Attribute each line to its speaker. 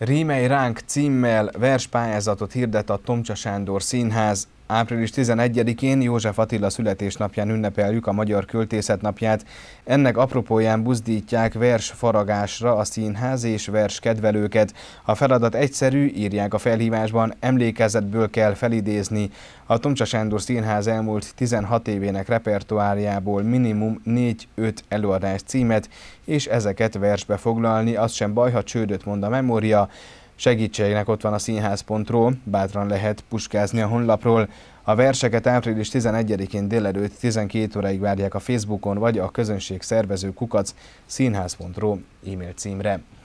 Speaker 1: Rímei ránk címmel verspályázatot hirdet a Tomcsa Sándor Színház. Április 11-én József Attila születésnapján ünnepeljük a Magyar Költészet napját. Ennek apropóján buzdítják vers faragásra a színház és vers kedvelőket. A feladat egyszerű, írják a felhívásban, emlékezetből kell felidézni. A Tomcsa Sándor Színház elmúlt 16 évének repertoáriából minimum 4-5 előadás címet, és ezeket versbe foglalni, az sem baj, ha csődöt mond a memória. Segítségnek ott van a színház.ról, bátran lehet puskázni a honlapról. A verseket április 11-én délelőtt 12 óráig várják a Facebookon vagy a közönség szervező kukac színház.ro e-mail címre.